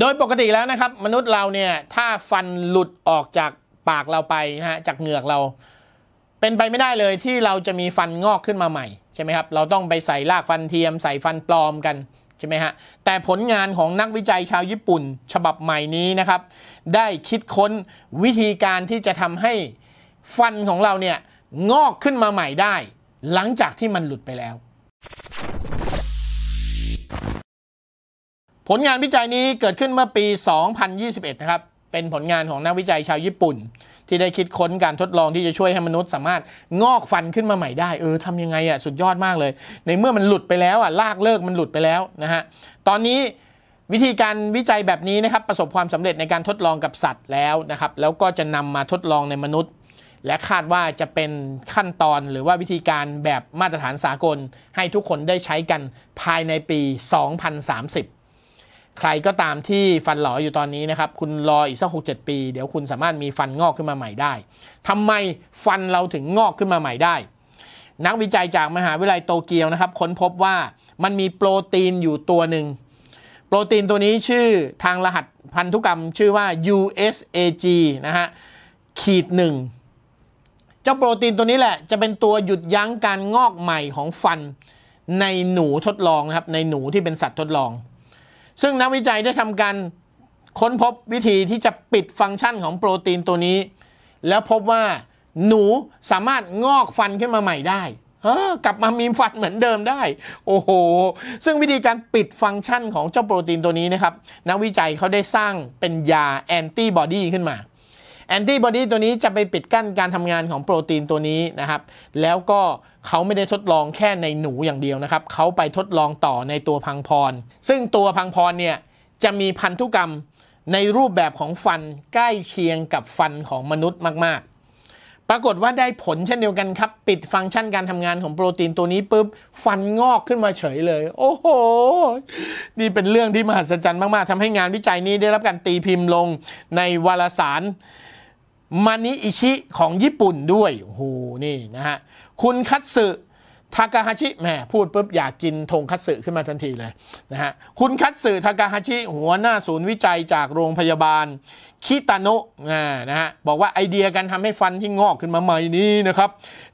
โดยปกติแล้วนะครับมนุษย์เราเนี่ย ถ้าฟันหลุดออกจากปากเราไปฮะจากเหงือกเรา เป็นไปไม่ได้เลยที่เราจะมีฟันงอกขึ้นมาใหม่ใช่ไหมครับเราต้องไปใส่รากฟันเทียมใส่ฟันปลอมกันใช่ไหมฮะแต่ผลงานของนักวิจัยชาวญี่ปุ่นฉบับใหม่นี้นะครับ ได้คิดค้นวิธีการที่จะทำให้ฟันของเราเนี่ยงอกขึ้นมาใหม่ได้ หลังจากที่มันหลุดไปแล้วผลงานวิจัยนี้เกิดขึ้นเมื่อปี 2021นะครับ เป็นผลงานของนักวิจัยชาวญี่ปุ่น ที่ได้คิดค้นการทดลองที่จะช่วยให้มนุษย์ สามารถงอกฟันขึ้นมาใหม่ได้ เออทำยังไงอ่ะ สุดยอดมากเลย ในเมื่อมันหลุดไปแล้วอ่ะลากเลิกมันหลุดไปแล้วนะฮะ ตอนนี้วิธีการวิจัยแบบนี้นะครับประสบความสำเร็จในการทดลองกับสัตว์แล้วนะครับ แล้วก็จะนำมาทดลองในมนุษย์ และคาดว่าจะเป็นขั้นตอนหรือว่าวิธีการแบบมาตรฐานสากล ให้ทุกคนได้ใช้กันภายในปี 2030ใครก็ตามที่ฟันหลออยู่ตอนนี้ นะครับคุณรออีกสักหกเจ็ดปี เดี๋ยวคุณสามารถมีฟันงอกขึ้นมาใหม่ได้ ทำไมฟันเราถึงงอกขึ้นมาใหม่ได้ นักวิจัยจากมหาวิทยาลัยโตเกียวนะครับค้นพบว่ามันมีโปรตีนอยู่ตัวหนึ่งโปรตีนตัวนี้ชื่อทางรหัสพันธุกรรมชื่อว่า USAG นะฮะขีดหนึ่งเจ้าโปรตีนตัวนี้แหละ จะเป็นตัวหยุดยั้งการงอกใหม่ของฟันในหนูทดลองนะครับในหนูที่เป็นสัตว์ทดลองซึ่งนักวิจัยได้ทำการค้นพบวิธีที่จะปิดฟังก์ชันของโปรตีนตัวนี้ แล้วพบว่าหนูสามารถงอกฟันขึ้นมาใหม่ได้กลับมามีฟันเหมือนเดิมได้ โอ้โห ซึ่งวิธีการปิดฟังก์ชันของเจ้าโปรตีนตัวนี้นะครับ นักวิจัยเขาได้สร้างเป็นยาแอนติบอดีขึ้นมาแอนติบอดีตัวนี้จะไปปิดกั้นการทำงานของโปรตีนตัวนี้นะครับ แล้วก็เขาไม่ได้ทดลองแค่ในหนูอย่างเดียวนะครับ เขาไปทดลองต่อในตัวพังพรซึ่งตัวพังพรเนี่ย จะมีพันธุกรรมในรูปแบบของฟันใกล้เคียงกับฟันของมนุษย์มาก ๆ ปรากฏว่าได้ผลเช่นเดียวกันครับ ปิดฟังก์ชันการทำงานของโปรตีนตัวนี้ปุ๊บฟันงอกขึ้นมาเฉยเลย โอ้โห นี่เป็นเรื่องที่มหัศจรรย์มาก ๆทำให้งานวิจัยนี้ได้รับการตีพิมพ์ลงในวารสารมานิอิชิของญี่ปุ่นด้วยโห นี่นะฮะ คุณคัตสึ ทากาฮาชิแหมพูดปุ๊บอยากกินทงคัตสึขึ้นมาทันทีเลยนะฮะ คุณคัตสึ ทากาฮาชิ หัวหน้าศูนย์วิจัยจากโรงพยาบาล คิตานุนะฮะ บอกว่าไอเดียการทำให้ฟันที่งอกขึ้นมาใหม่นี้นะครับ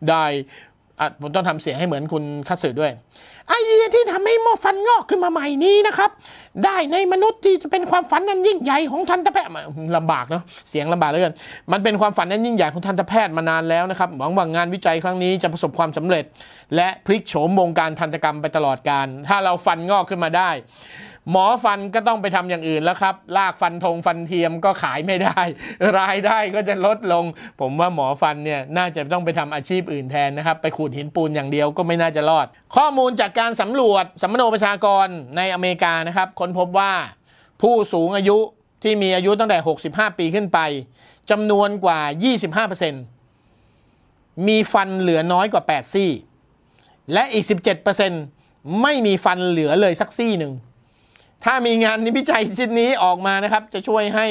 ได้ผมต้องทำเสียงให้เหมือนคุณคัตสึด้วยไอเดียที่ทำให้หม้อฟันงอกขึ้นมาใหม่นี้นะครับ ได้ในมนุษย์ที่จะเป็นความฝันนั้นยิ่งใหญ่ของทันตแพทย์ลำบากเนาะเสียงลำบากเหลือเกินมันเป็นความฝันนั้นยิ่งใหญ่ของทันตแพทย์มานานแล้วนะครับ หวังว่างานวิจัยครั้งนี้จะประสบความสำเร็จ และพลิกโฉมวงการทันตกรรมไปตลอดการถ้าเราฟันงอกขึ้นมาได้หมอฟันก็ต้องไปทำอย่างอื่นแล้วครับลากฟันธงฟันเทียมก็ขายไม่ได้ รายได้ก็จะลดลง ผมว่าหมอฟันเนี่ยน่าจะต้องไปทำอาชีพอื่นแทนนะครับ ไปขูดหินปูนอย่างเดียวก็ไม่น่าจะรอด ข้อมูลจากการสำรวจสัมมโนประชากรในอเมริกานะครับ ค้นพบว่าผู้สูงอายุที่มีอายุตั้งแต่ 65 ปีขึ้นไปจำนวนกว่า 25%มีฟันเหลือน้อยกว่า8ซี่ และอีก17%ไม่มีฟันเหลือเลยสักซี่หนึ่งถ้ามีงานนวิจัยชิ้นนี้ออกมานะครับ จะช่วยให้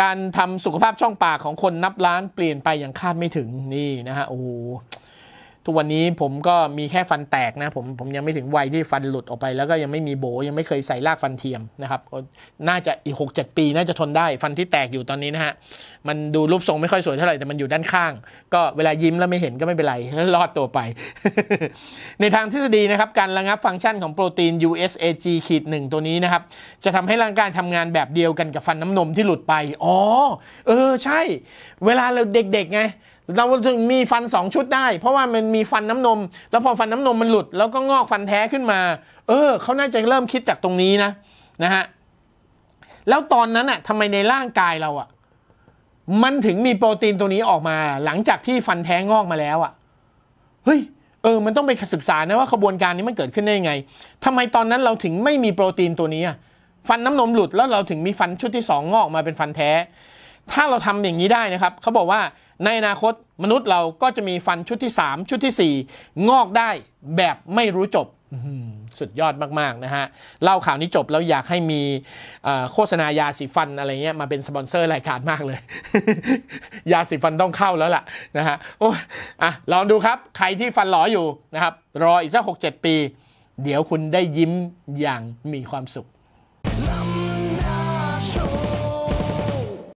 การทำสุขภาพช่องปากของคนนับล้านเปลี่ยนไปอย่างคาดไม่ถึง นี่นะฮะโอ้ทุกวันนี้ผมก็มีแค่ฟันแตกนะผมผมยังไม่ถึงวัยที่ฟันหลุดออกไป แล้วก็ยังไม่มีโบยังไม่เคยใส่รากฟันเทียมนะครับ น่าจะอีก6 7ปีน่าจะทนได้ ฟันที่แตกอยู่ตอนนี้นะฮะ มันดูรูปทรงไม่ค่อยสวยเท่าไหร่แต่มันอยู่ด้านข้าง ก็เวลายิ้มแล้วไม่เห็นก็ไม่เป็นไรรอดตัวไป ในทางทฤษฎีนะครับ การระงับฟังก์ชันของโปรตีน USAG ขีดหนึ่งตัวนี้นะครับจะทำให้ร่างกายทำงานแบบเดียวกันกับฟันน้ำนมที่หลุดไป อ๋อ เออใช่ เวลาเราเด็กๆไงเราถึงมีฟันสองชุดได้ เพราะว่ามันมีฟันน้ำนม แล้วพอฟันน้ำนมมันหลุดแล้วก็งอกฟันแท้ขึ้นมา เออเขาน่าจะเริ่มคิดจากตรงนี้นะนะฮะแล้วตอนนั้นอะทำไมในร่างกายเราอะมันถึงมีโปรตีนตัวนี้ออกมา หลังจากที่ฟันแท้งอกมาแล้วอะเฮ้ย เออ มันต้องไปศึกษานะว่าขบวนการนี้มันเกิดขึ้นได้ยังไงทำไมตอนนั้นเราถึงไม่มีโปรตีนตัวนี้อะฟันน้ำนมหลุดแล้วเราถึงมีฟันชุดที่สองงอกมาเป็นฟันแท้ถ้าเราทำอย่างนี้ได้นะครับ เขาบอกว่าในอนาคตมนุษย์เราก็จะมีฟันชุดที่ 3 ชุดที่ 4 งอกได้แบบไม่รู้จบ สุดยอดมากๆนะฮะเล่าข่าวนี้จบแล้วอยากให้มีโฆษณายาสีฟันอะไรเงี้ยมาเป็นสปอนเซอร์รายการมากเลย ยาสีฟันต้องเข้าแล้วล่ะนะฮะโอ้อะลองดูครับ ใครที่ฟันหลออยู่นะครับรออีกสักหกเจ็ดปี เดี๋ยวคุณได้ยิ้มอย่างมีความสุข